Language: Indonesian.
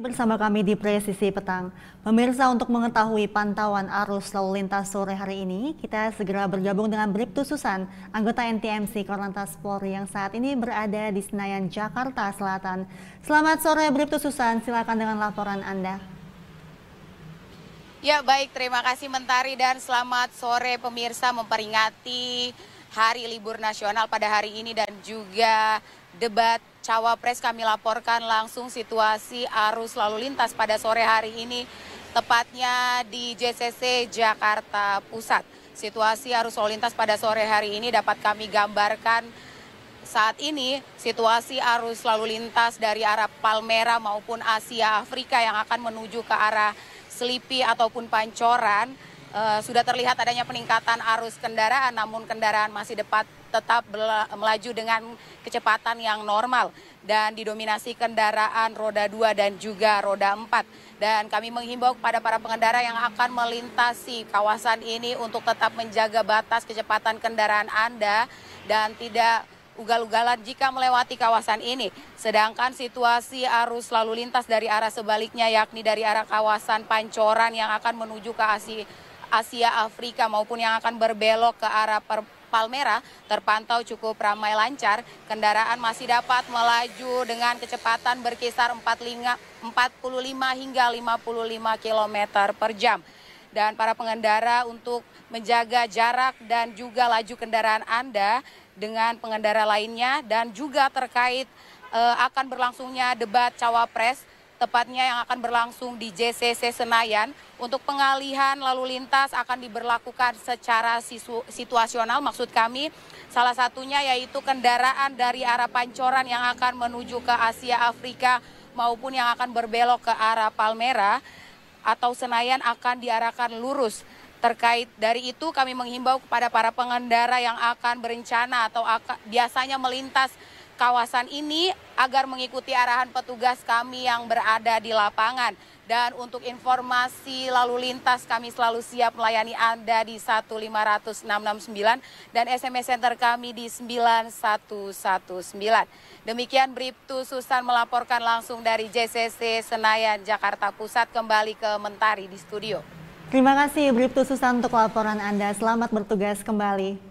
bersama kami di Presisi Petang. Pemirsa untuk mengetahui pantauan arus lalu lintas sore hari ini, kita segera bergabung dengan Bribtu Susan, anggota NTMC Korlantas Polri yang saat ini berada di Senayan, Jakarta Selatan. Selamat sore Bribtu Susan, silakan dengan laporan Anda. Ya baik, terima kasih Mentari dan selamat sore pemirsa memperingati Hari Libur Nasional pada hari ini dan juga debat Cawapres kami laporkan langsung situasi arus lalu lintas pada sore hari ini, tepatnya di JCC Jakarta Pusat. Situasi arus lalu lintas pada sore hari ini dapat kami gambarkan saat ini situasi arus lalu lintas dari arah Palmera maupun Asia Afrika yang akan menuju ke arah Selipi ataupun Pancoran Eh, sudah terlihat adanya peningkatan arus kendaraan, namun kendaraan masih dapat tetap melaju dengan kecepatan yang normal dan didominasi kendaraan roda 2 dan juga roda 4. Dan kami menghimbau kepada para pengendara yang akan melintasi kawasan ini untuk tetap menjaga batas kecepatan kendaraan Anda dan tidak ugal-ugalan jika melewati kawasan ini. Sedangkan situasi arus lalu lintas dari arah sebaliknya yakni dari arah kawasan Pancoran yang akan menuju ke Asi Asia, Afrika maupun yang akan berbelok ke arah per Palmera terpantau cukup ramai lancar. Kendaraan masih dapat melaju dengan kecepatan berkisar 45 hingga 55 km per jam. Dan para pengendara untuk menjaga jarak dan juga laju kendaraan Anda dengan pengendara lainnya dan juga terkait eh, akan berlangsungnya debat cawapres tepatnya yang akan berlangsung di JCC Senayan. Untuk pengalihan lalu lintas akan diberlakukan secara situasional, maksud kami salah satunya yaitu kendaraan dari arah Pancoran yang akan menuju ke Asia Afrika maupun yang akan berbelok ke arah Palmera atau Senayan akan diarahkan lurus. Terkait dari itu kami menghimbau kepada para pengendara yang akan berencana atau akan, biasanya melintas kawasan ini agar mengikuti arahan petugas kami yang berada di lapangan. Dan untuk informasi lalu lintas kami selalu siap melayani Anda di 15669 dan SMS Center kami di 9119. Demikian Briptu Susan melaporkan langsung dari JCC Senayan, Jakarta Pusat kembali ke Mentari di studio. Terima kasih Briptu Susan untuk laporan Anda. Selamat bertugas kembali.